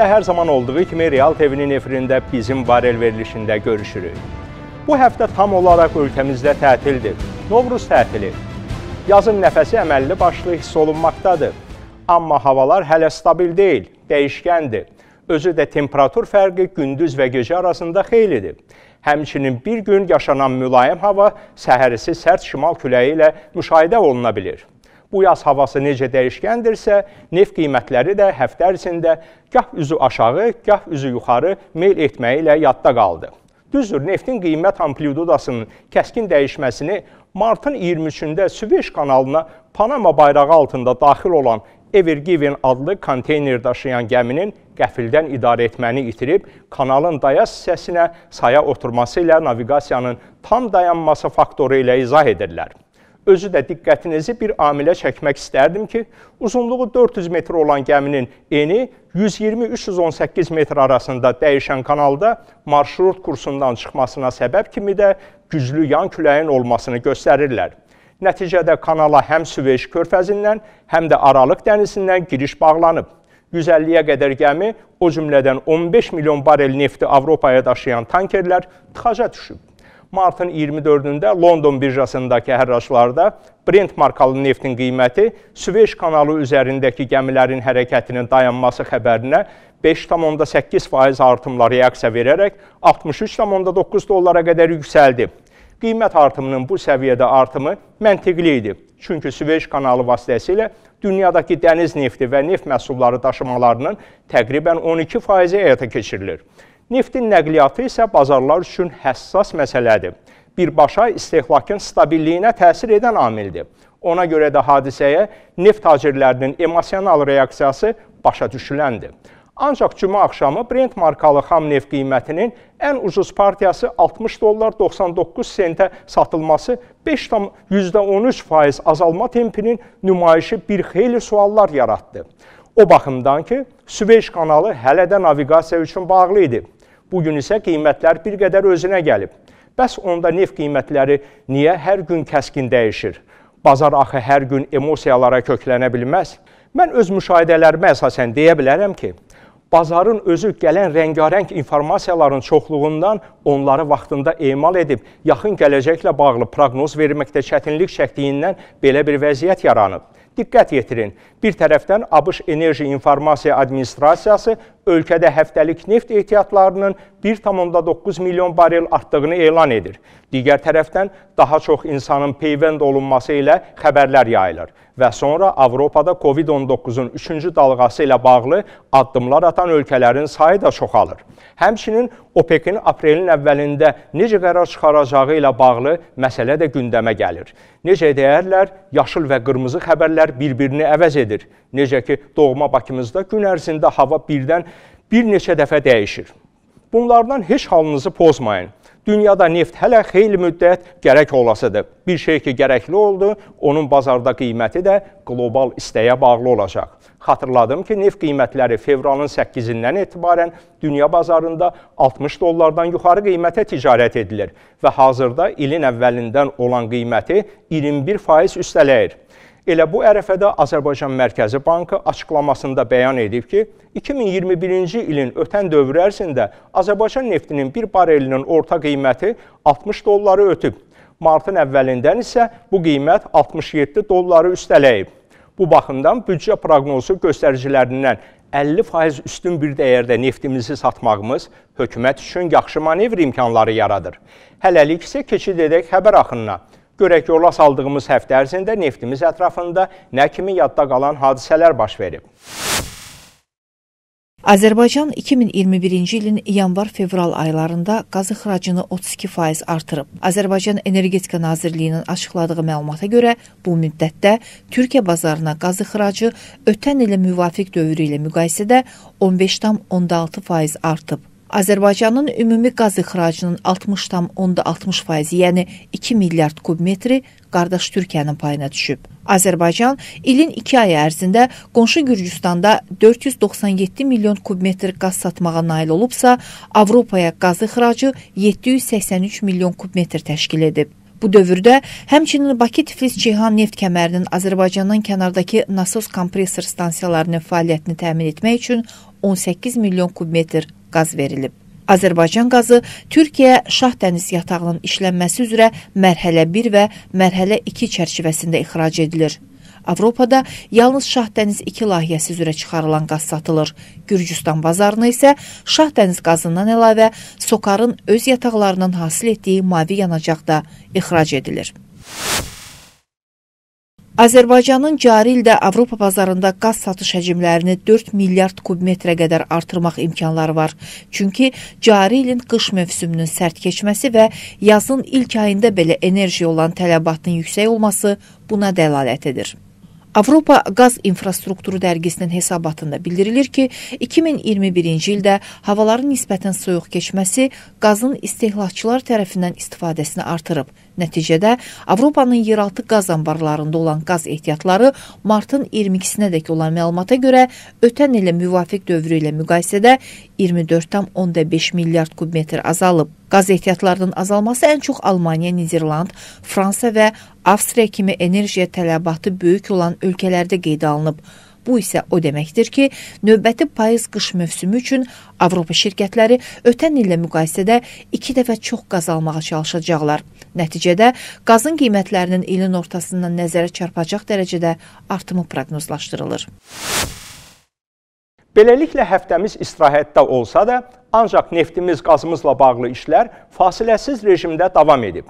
sizlə hər zaman olduğu kimi Real TV-nin efirində bizim barel verilişində görüşürük. Bu həftə tam olaraq ölkəmizdə tətildir. Novruz tətili. Yazın nəfəsi əməlli başlı hiss olunmaqdadır. Amma havalar hələ stabil deyil, dəyişkəndir. Özü də temperatur fərqi gündüz və gecə arasında xeylidir. Həmçinin bir gün yaşanan mülayim hava səhərisi sərt şimal küləyi ilə müşahidə oluna bilir. Bu yaz havası necə dəyişkəndirsə, neft qiymətləri də həftə ərzində gah üzü aşağı, gah üzü yuxarı meyl etməyi ilə yadda qaldı. Düzdür, neftin qiymət amplitudasının kəskin dəyişməsini martın 23-də Süveyş kanalına Panama bayrağı altında daxil olan Evergiven adlı konteyner daşıyan gəminin qəfildən idarə etməni itirib, kanalın dayaz hissəsinə saya oturması ilə naviqasiyanın tam dayanması faktoru ilə izah edirlər özü də diqqətinizi bir amilə çəkmək istərdim ki, uzunluğu 400 metr olan gəminin eni 120-318 metr arasında dəyişən kanalda marşrut kursundan çıxmasına səbəb kimi də güclü yan küləyin olmasını göstərirlər. Nəticədə kanala həm Süveyş körfəzindən, həm də Aralıq dənizindən giriş bağlanıb. 150-yə qədər gəmi, o cümlədən 15 milyon barel nefti Avropaya daşıyan tankerlər tıxaca düşüb martın 24-də London birjasındakı hərraçlarda Brent markalı neftin qiyməti Süveyş kanalı üzərindəki gəmilərin hərəkətinin dayanması xəbərinə 5,8% artımla reaksiya verərək 63,9 dollara qədər yüksəldi. Qiymət artımının bu səviyyədə artımı məntiqli idi. Çünki Süveyş kanalı vasitəsilə dünyadakı dəniz nefti və neft məhsulları daşımalarının təqribən 12% həyata keçirilir. Neftin nəqliyyatı isə bazarlar üçün həssas məsələdir. Birbaşa istehlakın stabilliyinə təsir edən amildir. Ona görə də hadisəyə neft tacirlərinin emosional reaksiyası başa düşüləndir. Ancaq cümə axşamı Brent markalı xam neft qiymətinin ən ucuz partiyası 60 dollar 99 sentə satılması 5,13% azalma tempinin nümayişi bir xeyli suallar yaratdı. O baxımdan ki, Süveyş kanalı hələ də naviqasiya üçün bağlı idi. Bu gün isə qiymətlər bir qədər özünə gəlib. Bəs onda neft qiymətləri niyə hər gün kəskin dəyişir? Bazar axı hər gün emosiyalara köklənə bilməz. Mən öz müşahidələrimə əsasən deyə bilərəm ki, bazarın özü gələn rəngarəng informasiyaların çoxluğundan onları vaxtında emal edib, yaxın gələcəklə bağlı proqnoz verməkdə çətinlik çəkdiyindən belə bir vəziyyət yaranıb. Diqqət yetirin, bir tərəfdən ABŞ Enerji İnformasiya Administrasiyası ölkədə həftəlik neft ehtiyatlarının 1,9 milyon barel artdığını elan edir. Digər tərəfdən daha çox insanın peyvənd olunması ilə xəbərlər yayılır və sonra Avropada COVID-19-un 3-cü dalğası ilə bağlı addımlar atan ölkələrin sayı da çoxalır. Həmçinin OPEC-in aprelin əvvəlində necə qərar çıxaracağı ilə bağlı məsələ də gündəmə gəlir. Necə deyərlər, yaşıl və qırmızı xəbərlər bir-birini əvəz edir. Necə ki, doğma Bakımızda gün ərzində hava birdən bir neçə dəfə dəyişir. Bunlardan heç halınızı pozmayın. Dünyada neft hələ xeyli müddət gərək olasıdır. Bir şey ki, gərəkli oldu, onun bazarda qiyməti də qlobal istəyə bağlı olacaq. Xatırladım ki, neft qiymətləri fevralın 8-dən etibarən dünya bazarında 60 dollardan yuxarı qiymətə ticarət edilir və hazırda ilin əvvəlindən olan qiyməti 21% üstələyir. Elə bu ərəfədə Azərbaycan Mərkəzi Bankı açıqlamasında bəyan edib ki, 2021-ci ilin ötən dövr ərzində Azərbaycan neftinin bir barelinin orta qiyməti 60 dolları ötüb. Martın əvvəlindən isə bu qiymət 67 dolları üstələyib. Bu baxımdan büdcə proqnozu göstəricilərindən 50% üstün bir dəyərdə neftimizi satmağımız hökumət üçün yaxşı manevr imkanları yaradır. Hələlik isə keçid edək xəbər axınına. Görək ki, ola saldığımız həftə ərzində neftimiz ətrafında nə kimi yadda qalan hadisələr baş verib. Azərbaycan 2021-ci ilin yanvar-fevral aylarında qaz ixracını 32% artırıb. Azərbaycan Energetika Nazirliyinin açıqladığı məlumata görə, bu müddətdə Türkiyə bazarına qaz ixracı ötən ilə müvafiq dövrü ilə müqayisədə 15,6% artıb. Azərbaycanın ümumi qaz ixracının 60,60%, yəni 2 milyard kubmetri qardaş Türkiyənin payına düşüb. Azərbaycan ilin 2 ayı ərzində qonşu Gürcüstanda 497 milyon kubmetr qaz satmağa nail olubsa, Avropaya qaz ixracı 783 milyon kubmetr təşkil edib. Bu dövrdə həmçinin Bakı-Tiflis-Ceyhan neft kəmərinin Azərbaycandan kənardakı nasos kompresor stansiyalarının fəaliyyətini təmin etmək üçün 18 milyon kubmetr qaz verilib. Azərbaycan qazı Türkiyə Şah dəniz yatağının işlənməsi üzrə mərhələ 1 və mərhələ 2 çərçivəsində ixrac edilir. Avropada yalnız Şah dəniz 2 layihəsi üzrə çıxarılan qaz satılır. Gürcüstan bazarına isə Şah dəniz qazından əlavə Sokarın öz yataqlarından hasil etdiyi mavi yanacaq da ixrac edilir. Azərbaycanın cari ildə Avropa bazarında qaz satış həcmlərini 4 milyard kubmetrə qədər artırmaq imkanları var. Çünki cari ilin qış mövsümünün sərt keçməsi və yazın ilk ayında belə enerjiyə olan tələbatın yüksək olması buna dəlalət edir. Avropa Qaz İnfrastrukturu dərgisinin hesabatında bildirilir ki, 2021-ci ildə havaların nisbətən soyuq keçməsi qazın istehlakçılar tərəfindən istifadəsini artırıb. Nəticədə Avropanın yeraltı qaz anbarlarında olan qaz ehtiyatları martın 22-sinədək olan məlumata görə ötən ilə müvafiq dövrü ilə müqayisədə 24,5 milyard kubmetr azalıb. Qaz ehtiyatlarının azalması ən çox Almaniya, Niderland, Fransa və Avstriya kimi enerjiyə tələbatı böyük olan ölkələrdə qeydə alınıb. Bu isə o deməkdir ki, növbəti payız qış mövsümü üçün Avropa şirkətləri ötən illə müqayisədə 2 dəfə çox qaz almağa çalışacaqlar. Nəticədə qazın qiymətlərinin ilin ortasından nəzərə çarpacaq dərəcədə artımı proqnozlaşdırılır. Beləliklə həftəmiz istirahətdə olsa da, ancaq neftimiz, qazımızla bağlı işlər fasiləsiz rejimdə davam edib.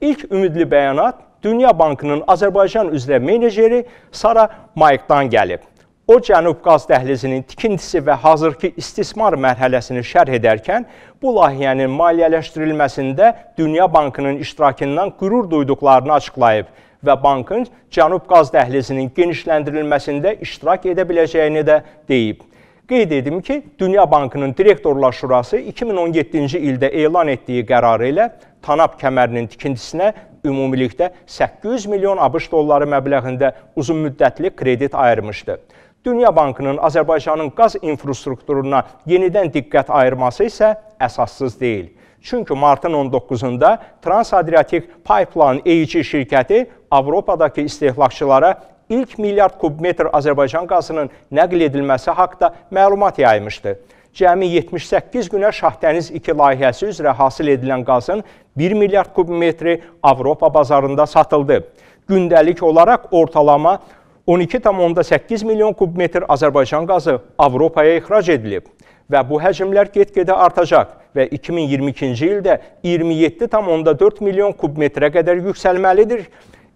İlk ümidli bəyanat Dünya Bankının Azərbaycan üzrə meneceri Sara Maykdan gəlib. O Cənub qaz dəhlizinin tikintisi və hazırki istismar mərhələsini şərh edərkən bu layihənin maliyyələşdirilməsində Dünya Bankının iştirakından qürur duyduqlarını açıqlayıb və bankın Cənub qaz dəhlizinin genişləndirilməsində iştirak edə biləcəyini də deyib. Qeyd edim ki, Dünya Bankının Direktorlar Şurası 2017-ci ildə elan etdiyi qərarı ilə Tanap kəmərinin tikintisinə ümumilikdə 800 milyon ABŞ dolları məbləğində uzunmüddətli kredit ayırmışdı. Dünya Bankının Azərbaycanın qaz infrastrukturuna yenidən diqqət ayırması isə əsassız deyil. Çünki martın 19-da Transadriatik Pipeline EIC şirkəti Avropadakı istehlakçılara ilk milyard kubmetr Azərbaycan qazının nəql edilməsi haqda məlumat yaymışdı. Cəmi 78 günə Şahdəniz 2 layihəsi üzrə hasil edilən qazın 1 milyard kubmetri Avropa bazarında satıldı. Gündəlik olaraq ortalama 12,8 milyon kubmetr Azərbaycan qazı Avropaya ixrac edilib və bu həcmlər get-gedə artacaq və 2022-ci ildə 27,4 milyon kubmetrə qədər yüksəlməlidir.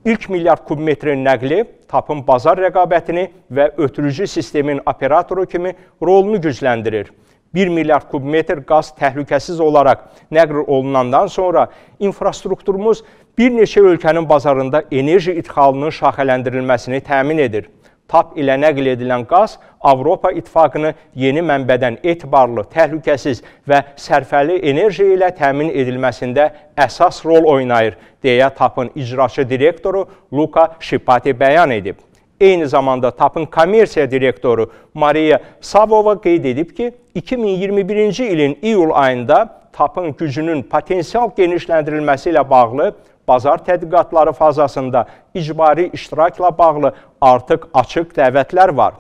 İlk milyard kubmetrin nəqli tapın bazar rəqabətini və ötürücü sistemin operatoru kimi rolunu gücləndirir. 1 milyard kubmetr qaz təhlükəsiz olaraq nəql olunandan sonra infrastrukturumuz bir neçə ölkənin bazarında enerji idxalının şaxələndirilməsini təmin edir. TAP ilə nəql edilən qaz Avropa İttifaqını yeni mənbədən etibarlı, təhlükəsiz və sərfəli enerji ilə təmin edilməsində əsas rol oynayır, deyə TAP-ın icraçı direktoru Luka Şipati bəyan edib. Eyni zamanda TAP-ın kommersiya direktoru Maria Savova qeyd edib ki, 2021-ci ilin iyul ayında TAP-ın gücünün potensial genişləndirilməsi ilə bağlı bazar tədqiqatları fazasında icbari iştirakla bağlı artıq açıq dəvətlər var.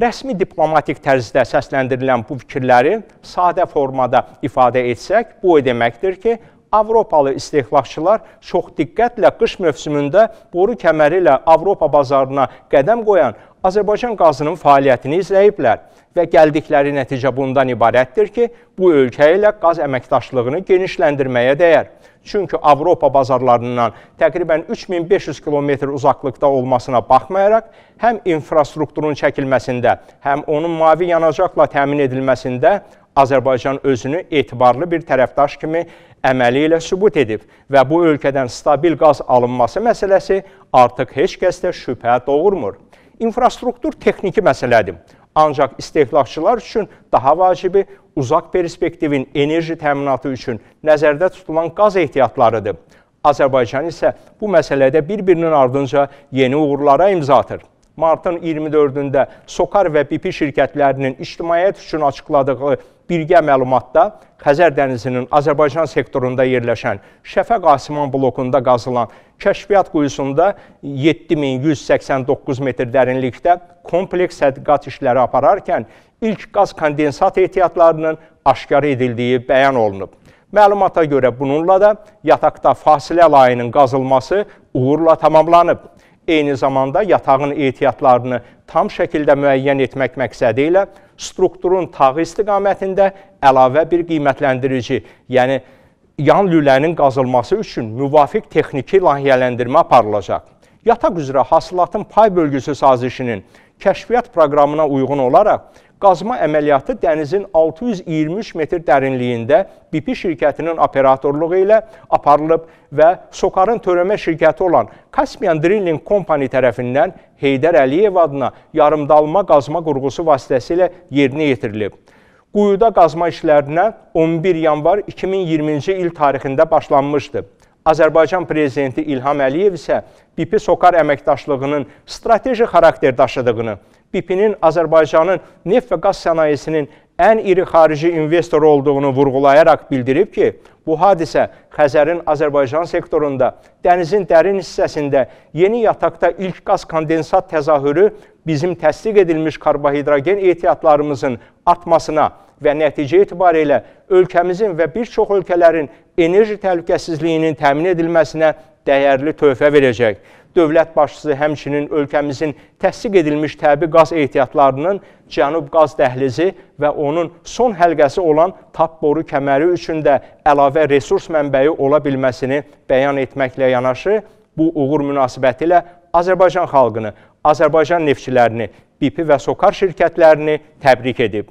Rəsmi diplomatik tərzdə səsləndirilən bu fikirləri sadə formada ifadə etsək, bu o deməkdir ki, Avropalı istehlakçılar çox diqqətlə qış mövsümündə boru kəməri ilə Avropa bazarına qədəm qoyan Azərbaycan qazının fəaliyyətini izləyiblər və gəldikləri nəticə bundan ibarətdir ki, bu ölkə ilə qaz əməkdaşlığını genişləndirməyə dəyər. Çünki Avropa bazarlarından təqribən 3500 kilometr uzaqlıqda olmasına baxmayaraq, həm infrastrukturun çəkilməsində, həm onun mavi yanacaqla təmin edilməsində Azərbaycan özünü etibarlı bir tərəfdaş kimi əməli ilə sübut edib və bu ölkədən stabil qaz alınması məsələsi artıq heç kəsdə şübhə doğurmur. İnfrastruktur texniki məsələdir. Ancaq istehlakçılar üçün daha vacibi uzaq perspektivin enerji təminatı üçün nəzərdə tutulan qaz ehtiyatlarıdır. Azərbaycan isə bu məsələdə bir-birinin ardınca yeni uğurlara imza atır martın 24-də Sokar və BP şirkətlərinin ictimaiyyət üçün açıqladığı birgə məlumatda Xəzər dənizinin Azərbaycan sektorunda yerləşən Şəfə Qasıman blokunda qazılan kəşfiyyat quyusunda 7189 metr dərinlikdə kompleks tədqiqat işləri apararkən ilk qaz kondensat ehtiyatlarının aşkar edildiyi bəyan olunub. Məlumata görə bununla da yataqda fasilə layının qazılması uğurla tamamlanıb eyni zamanda yatağın ehtiyatlarını tam şəkildə müəyyən etmək məqsədi ilə strukturun tağı istiqamətində əlavə bir qiymətləndirici, yəni yan lülənin qazılması üçün müvafiq texniki layihələndirmə aparılacaq. Yataq üzrə hasılatın pay bölgüsü sazişinin kəşfiyyat proqramına uyğun olaraq Qazma əməliyyatı dənizin 623 metr dərinliyində BP şirkətinin operatorluğu ilə aparılıb və Sokarın törəmə şirkəti olan Caspian Drilling Company tərəfindən Heydər Əliyev adına yarımdalma qazma qurğusu vasitəsilə yerinə yetirilib. Quyuda qazma işlərinə 11 yanvar 2020-ci il tarixində başlanmışdı. Azərbaycan Prezidenti İlham Əliyev isə BP Sokar əməkdaşlığının strateji xarakter daşıdığını, BP-nin Azərbaycanın neft və qaz sənayesinin ən iri xarici investor olduğunu vurğulayaraq bildirib ki, bu hadisə Xəzərin Azərbaycan sektorunda dənizin dərin hissəsində yeni yataqda ilk qaz kondensat təzahürü bizim təsdiq edilmiş karbohidrogen ehtiyatlarımızın artmasına və nəticə itibarilə ölkəmizin və bir çox ölkələrin enerji təhlükəsizliyinin təmin edilməsinə dəyərli töhfə verəcək. Dövlət başçısı həmçinin ölkəmizin təsdiq edilmiş təbii qaz ehtiyatlarının Cənub qaz dəhlizi və onun son həlqəsi olan tap boru kəməri üçün də əlavə resurs mənbəyi ola bilməsini bəyan etməklə yanaşı, bu uğur münasibəti ilə Azərbaycan xalqını, Azərbaycan neftçilərini, BP və Sokar şirkətlərini təbrik edib.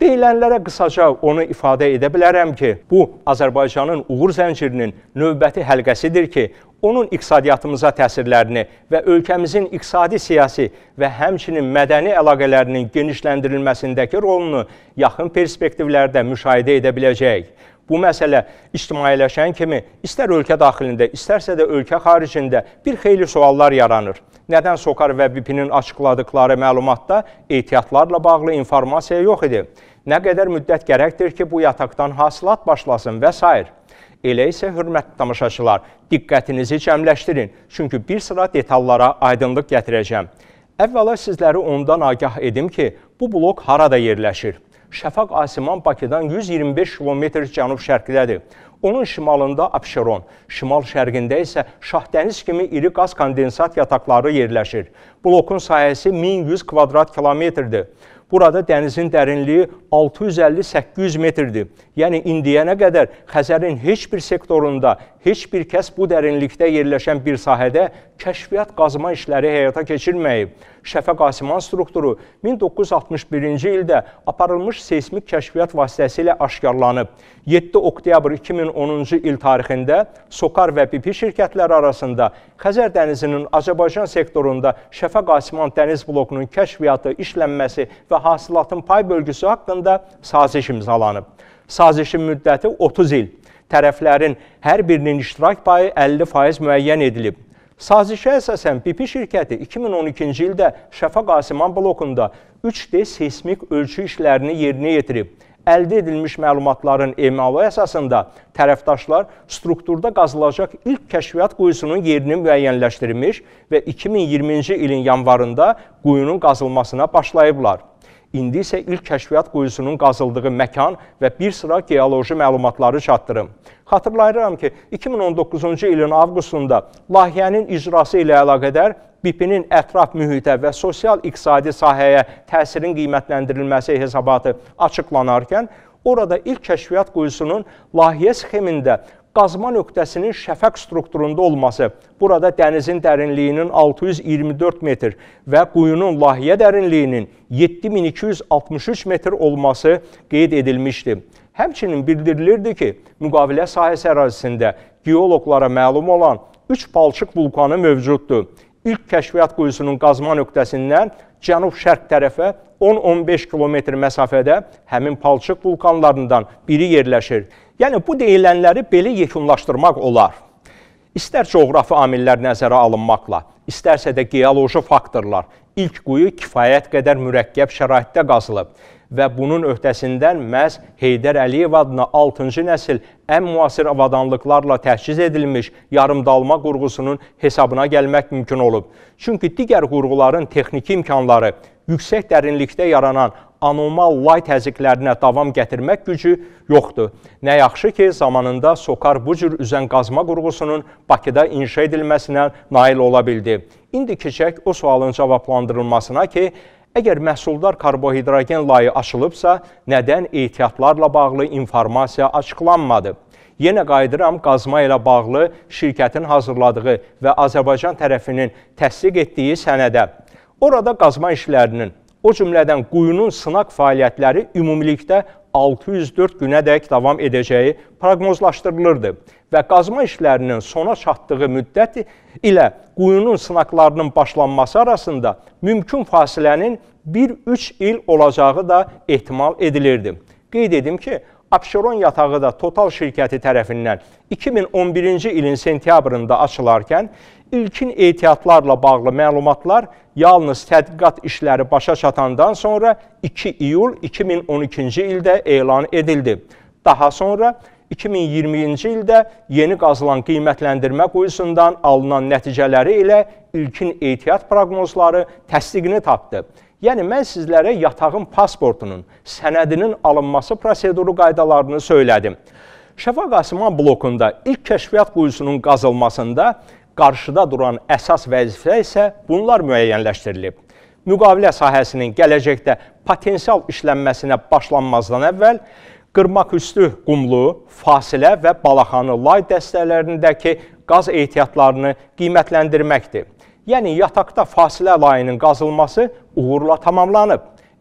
Deyilənlərə qısaca onu ifadə edə bilərəm ki, bu Azərbaycanın uğur zəncirinin növbəti həlqəsidir ki, onun iqtisadiyyatımıza təsirlərini və ölkəmizin iqtisadi, siyasi və həmçinin mədəni əlaqələrinin genişləndirilməsindəki rolunu yaxın perspektivlərdə müşahidə edə biləcəyik. Bu məsələ ictimailəşən kimi istər ölkə daxilində, istərsə də ölkə xaricində bir xeyli suallar yaranır. Nədən Sokar və BİP-nin açıqladıqları məlumatda ehtiyatlarla bağlı informasiya yox idi? Nə qədər müddət gərəkdir ki, bu yataqdan hasilat başlasın və s. Elə isə, hörmətli tamaşaçılar, diqqətinizi cəmləşdirin, çünki bir sıra detallara aydınlıq gətirəcəm. Əvvəla sizləri ondan agah edim ki, bu blok harada yerləşir? Şəfaq Asiman Bakıdan 125 km cənub-şərqdədir. Onun şimalında Abşeron, şimal-şərqində isə Şahdəniz kimi iri qaz kondensat yataqları yerləşir. Blokun sahəsi 1100 kvadrat kilometrdir. Burada dənizin dərinliyi 650-800 metrdir. Yəni indiyənə qədər Xəzərin heç bir sektorunda heç bir kəs bu dərinlikdə yerləşən bir sahədə kəşfiyyat qazma işləri həyata keçirməyib. Şəfəq Asiman strukturu 1961-ci ildə aparılmış seismik kəşfiyyat vasitəsilə aşkarlanıb. 7 oktyabr 2010 2010-cu il tarixində Sokar və BP şirkətləri arasında Xəzər dənizinin Azərbaycan sektorunda Şəfəq Asiman dəniz blokunun kəşfiyyatı, işlənməsi və hasilatın pay bölgüsü haqqında saziş imzalanıb. Sazişin müddəti 30 il. Tərəflərin hər birinin iştirak payı 50% müəyyən edilib. Sazişə əsasən BP şirkəti 2012-ci ildə Şəfəq Asiman blokunda 3D seismik ölçü işlərini yerinə yetirib əldə edilmiş məlumatların emalı əsasında tərəfdaşlar strukturda qazılacaq ilk kəşfiyyat quyusunun yerini müəyyənləşdirmiş və 2020-ci ilin yanvarında quyunun qazılmasına başlayıblar. İndi isə ilk kəşfiyyat quyusunun qazıldığı məkan və bir sıra geoloji məlumatları çatdırım. Xatırlayıram ki, 2019-cu ilin avqustunda layihənin icrası ilə əlaqədar BIP-nin ətraf mühitə və sosial-iqtisadi sahəyə təsirin qiymətləndirilməsi hesabatı açıqlanarkən, orada ilk kəşfiyyat quyusunun layihə sxemində qazma nöqtəsinin şəfəq strukturunda olması, burada dənizin dərinliyinin 624 metr və quyunun layihə dərinliyinin 7263 metr olması qeyd edilmişdi. Həmçinin bildirilirdi ki, müqavilə sahəsi ərazisində geoloqlara məlum olan 3 palçıq vulkanı mövcuddur ilk kəşfiyyat quyusunun qazma nöqtəsindən cənub-şərq tərəfə 10-15 kilometr məsafədə həmin palçıq vulkanlarından biri yerləşir. Yəni, bu deyilənləri belə yekunlaşdırmaq olar. İstər coğrafi amillər nəzərə alınmaqla, istərsə də geoloji faktorlar, ilk quyu kifayət qədər mürəkkəb şəraitdə qazılıb və bunun öhdəsindən məhz Heydər Əliyev adına 6-cı nəsil ən müasir avadanlıqlarla təchiz edilmiş yarımdalma qurğusunun hesabına gəlmək mümkün olub. Çünki digər qurğuların texniki imkanları yüksək dərinlikdə yaranan anormal lay təzyiqlərinə davam gətirmək gücü yoxdur. Nə yaxşı ki, zamanında Sokar bu cür üzən qazma qurğusunun Bakıda inşa edilməsinə nail ola bildi. İndi keçək o sualın cavablandırılmasına ki, Əgər məhsuldar karbohidrogen layı açılıbsa, nədən ehtiyatlarla bağlı informasiya açıqlanmadı? Yenə qayıdıram, qazma ilə bağlı şirkətin hazırladığı və Azərbaycan tərəfinin təsdiq etdiyi sənədə. Orada qazma işlərinin O cümlədən quyunun sınaq fəaliyyətləri ümumilikdə 604 günədək davam edəcəyi proqnozlaşdırılırdı və qazma işlərinin sona çatdığı müddət ilə quyunun sınaqlarının başlanması arasında mümkün fasilənin 1-3 il olacağı da ehtimal edilirdi. Qeyd edim ki, Abşeron yatağı da Total şirkəti tərəfindən 2011-ci ilin sentyabrında açılarkən İlkin ehtiyatlarla bağlı məlumatlar yalnız tədqiqat işləri başa çatandan sonra 2 iyul 2012-ci ildə elan edildi. Daha sonra 2020-ci ildə yeni qazılan qiymətləndirmə quyusundan alınan nəticələri ilə ilkin ehtiyat proqnozları təsdiqini tapdı. Yəni mən sizlərə yatağın pasportunun, sənədinin alınması proseduru qaydalarını söylədim. Şəfa Qasıman blokunda ilk kəşfiyyat quyusunun qazılmasında Qarşıda duran əsas vəzifə isə bunlar müəyyənləşdirilib. Müqavilə sahəsinin gələcəkdə potensial işlənməsinə başlanmazdan əvvəl qırmaq üstü qumlu, fasilə və balaxanı lay dəstələrindəki qaz ehtiyatlarını qiymətləndirməkdir. Yəni, yataqda fasilə layının qazılması uğurla tamamlanıb.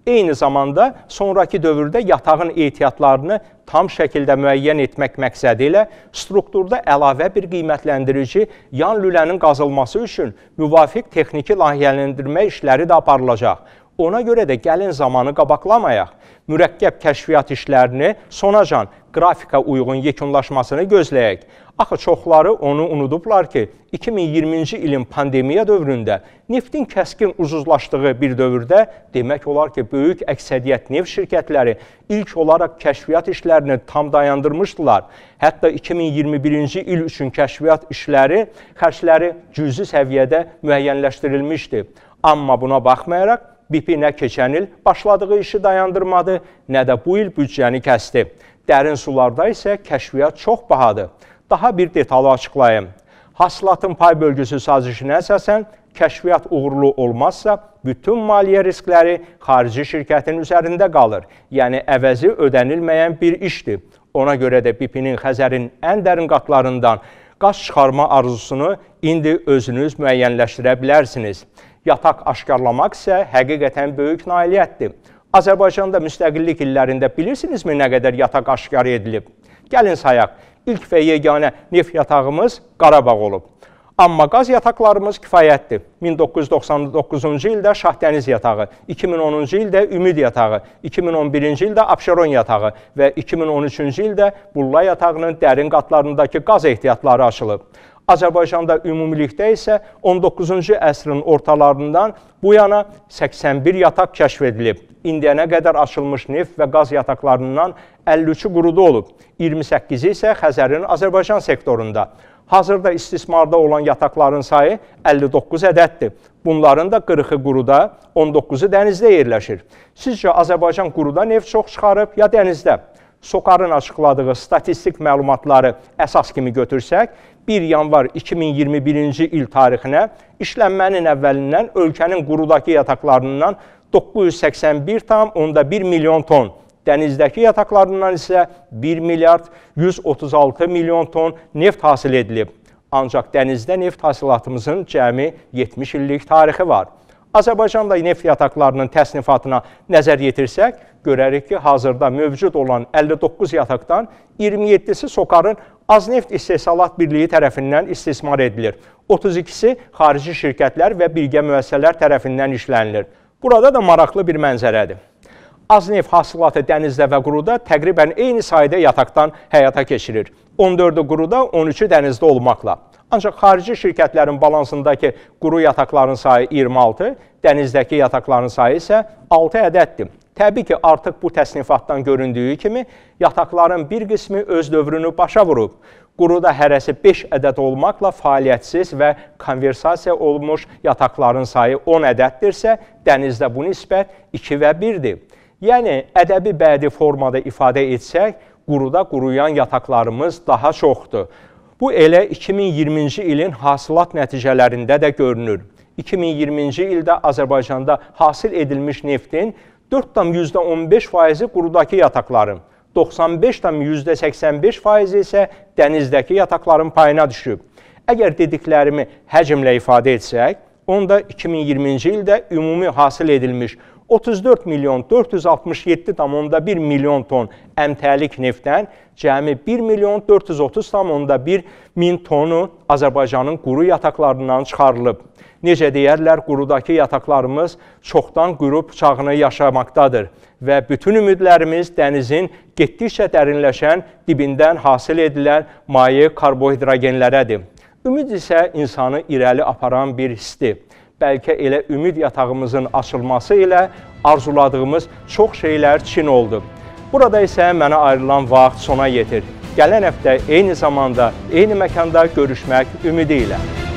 Eyni zamanda sonrakı dövrdə yatağın ehtiyatlarını tam şəkildə müəyyən etmək məqsədi ilə strukturda əlavə bir qiymətləndirici yan lülənin qazılması üçün müvafiq texniki layihələndirmə işləri də aparılacaq. Ona görə də gəlin zamanı qabaqlamayaq. Mürəkkəb kəşfiyyat işlərini sonacan qrafika uyğun yekunlaşmasını gözləyək. Axı çoxları onu unudublar ki, 2020-ci ilin pandemiya dövründə neftin kəskin ucuzlaşdığı bir dövrdə demək olar ki, böyük əksədiyyət neft şirkətləri ilk olaraq kəşfiyyat işlərini tam dayandırmışdılar. Hətta 2021-ci il üçün kəşfiyyat işləri xərcləri cüzi səviyyədə müəyyənləşdirilmişdi. Amma buna baxmayaraq, BP nə keçən il başladığı işi dayandırmadı, nə də bu il büdcəni kəsdi. Dərin sularda isə kəşfiyyat çox bahadır. Daha bir detalı açıqlayım. Hasılatın pay bölgüsü sazişinə əsasən kəşfiyyat uğurlu olmazsa, bütün maliyyə riskləri xarici şirkətin üzərində qalır. Yəni əvəzi ödənilməyən bir işdir. Ona görə də BP-nin Xəzərin ən dərin qatlarından qaz çıxarma arzusunu indi özünüz müəyyənləşdirə bilərsiniz. Yataq aşkarlamaq isə həqiqətən böyük nailiyyətdir. Azərbaycanda müstəqillik illərində bilirsinizmi nə qədər yataq aşkar edilib? Gəlin sayaq. İlk və yeganə neft yatağımız Qarabağ olub. Amma qaz yataqlarımız kifayətdir. 1999-cu ildə Şahdəniz yatağı, 2010-cu ildə Ümid yatağı, 2011-ci ildə Abşeron yatağı və 2013-cü ildə Bulla yatağının dərin qatlarındakı qaz ehtiyatları açılıb. Azərbaycanda ümumilikdə isə 19-cu əsrin ortalarından bu yana 81 yataq kəşf edilib. İndiyənə qədər açılmış neft və qaz yataqlarından 53-ü quruda olub, 28-i isə Xəzərin Azərbaycan sektorunda. Hazırda istismarda olan yataqların sayı 59 ədəddir. Bunların da 40-ı quruda, 19-u dənizdə yerləşir. Sizcə Azərbaycan quruda neft çox çıxarıb ya dənizdə? Sokarın açıqladığı statistik məlumatları əsas kimi götürsək, 1 yanvar 2021-ci il tarixinə işlənmənin əvvəlindən ölkənin qurudakı yataqlarından 981,1 milyon ton, dənizdəki yataqlarından isə 1 milyard 136 milyon ton neft hasil edilib. Ancaq dənizdə neft hasilatımızın cəmi 70 illik tarixi var. Azərbaycanda neft yataqlarının təsnifatına nəzər yetirsək, görərik ki, hazırda mövcud olan 59 yataqdan 27-si Sokarın Azneft İstehsalat Birliyi tərəfindən istismar edilir. 32-si xarici şirkətlər və birgə müəssisələr tərəfindən işlənilir. Burada da maraqlı bir mənzərədir. Azneft hasılatı dənizdə və quruda təqribən eyni sayda yataqdan həyata keçirir. 14-ü quruda, 13-ü dənizdə olmaqla. Ancaq xarici şirkətlərin balansındakı quru yataqların sayı 26, dənizdəki yataqların sayı isə 6 ədəddir. Təbii ki, artıq bu təsnifatdan göründüyü kimi yataqların bir qismi öz dövrünü başa vurub. Quruda hərəsi 5 ədəd olmaqla fəaliyyətsiz və konversasiya olmuş yataqların sayı 10 ədəddirsə, dənizdə bu nisbət 2 və 1-dir. Yəni, ədəbi bədi formada ifadə etsək, quruda quruyan yataqlarımız daha çoxdur. Bu elə 2020-ci ilin hasilat nəticələrində də görünür. 2020-ci ildə Azərbaycanda hasil edilmiş neftin 4,15 faizi qurudakı yataqların, 95,85 faizi isə dənizdəki yataqların payına düşüb. Əgər dediklərimi həcmlə ifadə etsək, onda 2020-ci ildə ümumi hasil edilmiş 34 milyon 467,1 milyon ton əmtəlik neftdən cəmi 1 milyon 430,1 min tonu Azərbaycanın quru yataqlarından çıxarılıb. Necə deyərlər, qurudakı yataqlarımız çoxdan qurub çağını yaşamaqdadır və bütün ümidlərimiz dənizin getdikcə dərinləşən dibindən hasil edilən maye karbohidrogenlərədir. Ümid isə insanı irəli aparan bir hissidir bəlkə elə ümid yatağımızın açılması ilə arzuladığımız çox şeylər çin oldu. Burada isə mənə ayrılan vaxt sona yetir. Gələn həftə eyni zamanda, eyni məkanda görüşmək ümidi ilə.